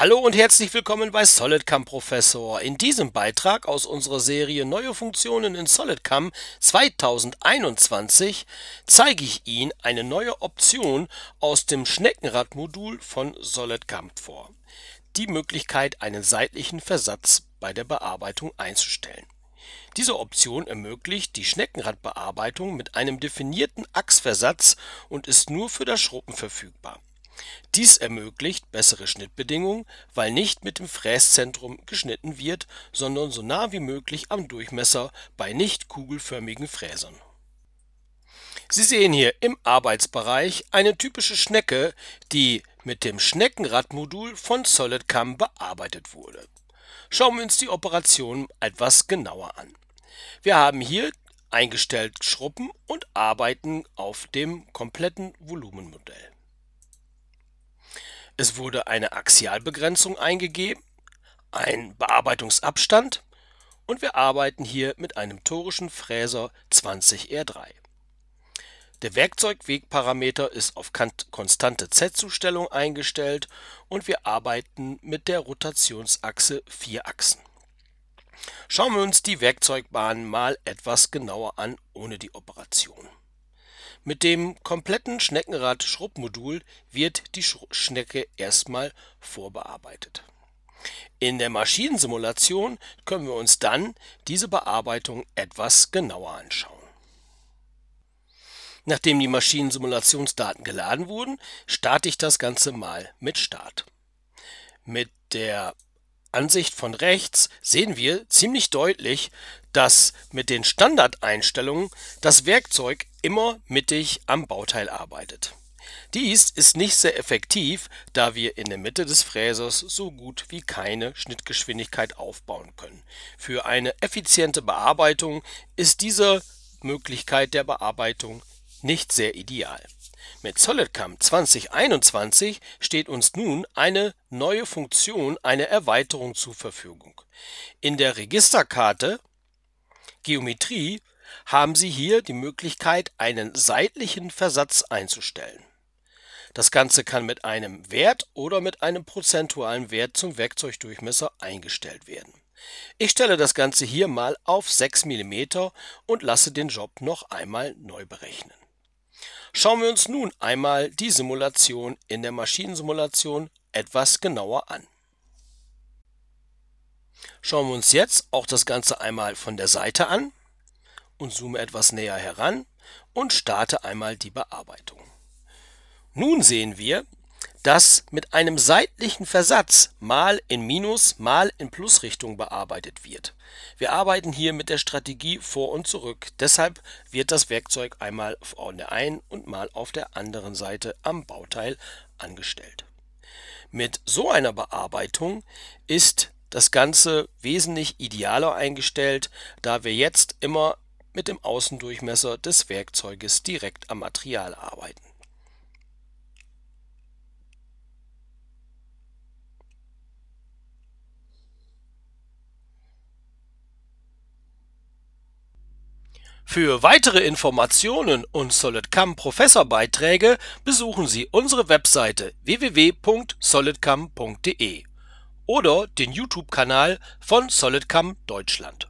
Hallo und herzlich willkommen bei SolidCAM Professor. In diesem Beitrag aus unserer Serie Neue Funktionen in SolidCAM 2021 zeige ich Ihnen eine neue Option aus dem Schneckenradmodul von SolidCAM vor. Die Möglichkeit, einen seitlichen Versatz bei der Bearbeitung einzustellen. Diese Option ermöglicht die Schneckenradbearbeitung mit einem definierten Achsversatz und ist nur für das Schruppen verfügbar. Dies ermöglicht bessere Schnittbedingungen, weil nicht mit dem Fräszentrum geschnitten wird, sondern so nah wie möglich am Durchmesser bei nicht kugelförmigen Fräsern. Sie sehen hier im Arbeitsbereich eine typische Schnecke, die mit dem Schneckenradmodul von SolidCAM bearbeitet wurde. Schauen wir uns die Operation etwas genauer an. Wir haben hier eingestellt Schruppen und arbeiten auf dem kompletten Volumenmodell. Es wurde eine Axialbegrenzung eingegeben, ein Bearbeitungsabstand und wir arbeiten hier mit einem torischen Fräser 20R3. Der Werkzeugwegparameter ist auf konstante Z-Zustellung eingestellt und wir arbeiten mit der Rotationsachse 4 Achsen. Schauen wir uns die Werkzeugbahn mal etwas genauer an ohne die Operation. Mit dem kompletten Schneckenrad-Schrubbmodul wird die Schnecke erstmal vorbearbeitet. In der Maschinensimulation können wir uns dann diese Bearbeitung etwas genauer anschauen. Nachdem die Maschinensimulationsdaten geladen wurden, starte ich das Ganze mal mit Start. Mit der Ansicht von rechts sehen wir ziemlich deutlich, dass mit den Standardeinstellungen das Werkzeug immer mittig am Bauteil arbeitet. Dies ist nicht sehr effektiv, da wir in der Mitte des Fräsers so gut wie keine Schnittgeschwindigkeit aufbauen können. Für eine effiziente Bearbeitung ist diese Möglichkeit der Bearbeitung nicht sehr ideal. Mit SolidCam 2021 steht uns nun eine neue Funktion, eine Erweiterung zur Verfügung. In der Registerkarte Geometrie haben Sie hier die Möglichkeit, einen seitlichen Versatz einzustellen. Das Ganze kann mit einem Wert oder mit einem prozentualen Wert zum Werkzeugdurchmesser eingestellt werden. Ich stelle das Ganze hier mal auf 6 mm und lasse den Job noch einmal neu berechnen. Schauen wir uns nun einmal die Simulation in der Maschinensimulation etwas genauer an. Schauen wir uns jetzt auch das Ganze einmal von der Seite an und zoome etwas näher heran und starte einmal die Bearbeitung. Nun sehen wir, dass mit einem seitlichen Versatz mal in Minus, mal in Plusrichtung bearbeitet wird. Wir arbeiten hier mit der Strategie vor und zurück, deshalb wird das Werkzeug einmal auf der einen und mal auf der anderen Seite am Bauteil angestellt. Mit so einer Bearbeitung ist das Ganze wesentlich idealer eingestellt, da wir jetzt immer mit dem Außendurchmesser des Werkzeuges direkt am Material arbeiten. Für weitere Informationen und SolidCAM Professorbeiträge besuchen Sie unsere Webseite www.solidcam.de oder den YouTube-Kanal von Solidcam Deutschland.